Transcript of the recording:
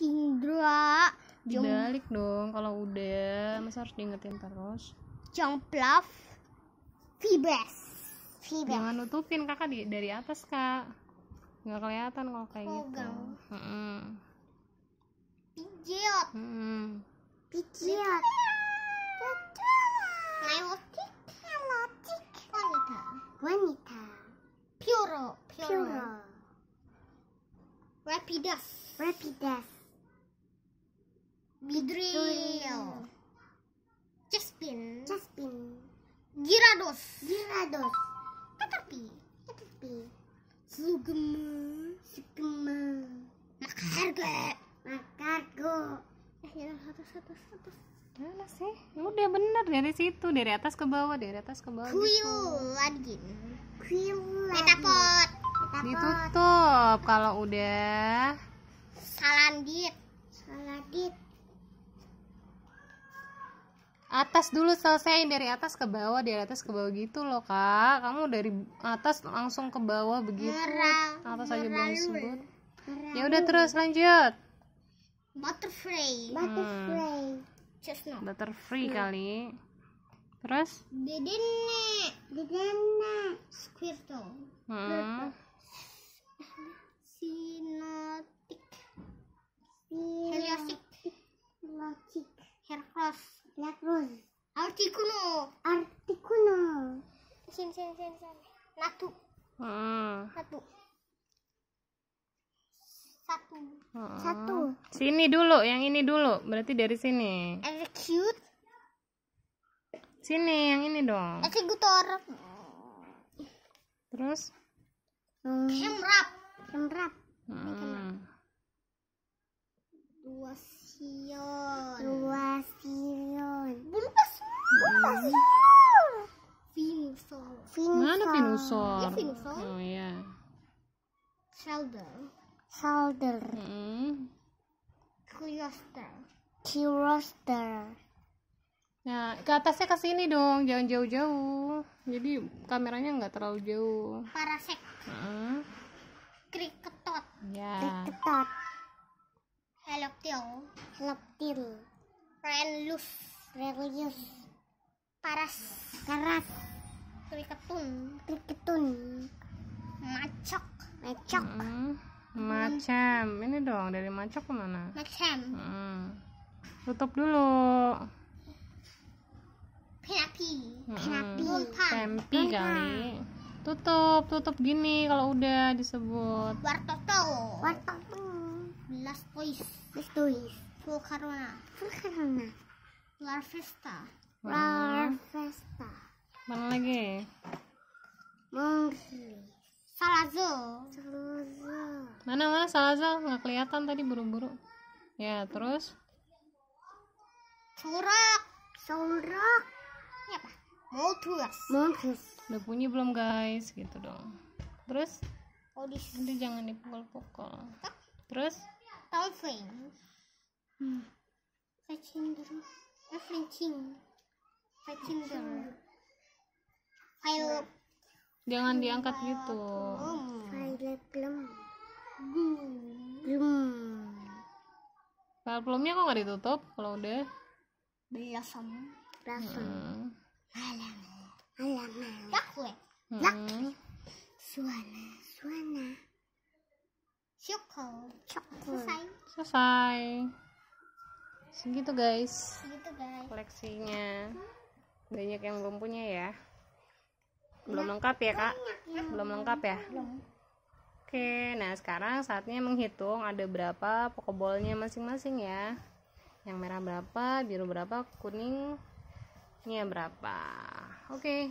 Indra, dibalik dibalik dong kalau udah masa harus diingetin terus Jongplaf fibes, Vibes jangan nutupin kakak di, dari atas kak nggak kelihatan kalau kayak gitu. Pegang. gitu mm -hmm. pijat mm -hmm. pijat wanita wanita Pure, Pure, rapidas rapidas Bidril. Chespin. Chespin. Girados. Girados. Caterpie. Caterpie. Sugema. Sugema. Makargo. Makargo. akhirnya eh, satu, satu, satu. Mana sih? Ya udah bener dari situ, dari atas ke bawah, dari atas ke bawah. Kuil lagi. Kuil lagi. Metapod. Ditutup kalau udah. Salandit. Salandit atas dulu selesaiin dari atas ke bawah dari atas ke bawah gitu loh kak kamu dari atas langsung ke bawah begitu Merah, atas aja belum sebut ya udah terus lanjut butterfly hmm. butterfly chestnut butterfly hmm. kali terus bedene bedene squirtle hmm. sinotik heliosik La cruz. Articuno. Articuno. Sini sini sini sini. Natu. Hmm. Satu. Satu. Hmm. Satu. Sini dulu, yang ini dulu. Berarti dari sini. Execute. Sini, yang ini dong. Eksekutor. Terus? Hmm. Kemrap. Hmm. Dua sion. Dinosaur. Mana dinosaur? Iya, oh, iya. hmm. Ya, Oh ya. Shoulder. Shoulder. Hmm. Curiouster. Nah, ke atasnya ke sini dong, jangan jauh-jauh. Jadi kameranya nggak terlalu jauh. Parasek. Heeh. Hmm. Kriketot. Ya. Kriketot. Heloptil. Heloptil. Renlus. Renlus paras keras kriketun kriketun macok macok hmm. macam ini dong dari macok kemana macam hmm. tutup dulu penapi penapi hmm. tempi kali tutup tutup gini kalau udah disebut wartoto wartoto last toys last toys full corona full corona larvesta Roller Festa. Mana lagi? Mungkin. Salazo. Salazo. Mana mana Salazo? nggak kelihatan tadi buru-buru. Ya terus? Surak. Surak. Ini iya, apa? Montus. Montus. Udah bunyi belum guys? Gitu dong. Terus? Odis. Nanti jangan dipukul-pukul. Terus? Dolphin. Hmm. Fetching dulu file. Jangan diangkat gitu. File plum. gum. File plumnya kok nggak ditutup kalau udah? Belasan, belasan. Hmm. Malam. Malam. Lakwe. Lakwe. Suana. Suana. Choco. Choco. Selesai. Selesai. Segitu guys. Segitu guys. Koleksinya. Hmm banyak yang belum punya ya belum lengkap ya kak belum lengkap ya oke nah sekarang saatnya menghitung ada berapa pokebolnya masing-masing ya yang merah berapa biru berapa kuning ini berapa oke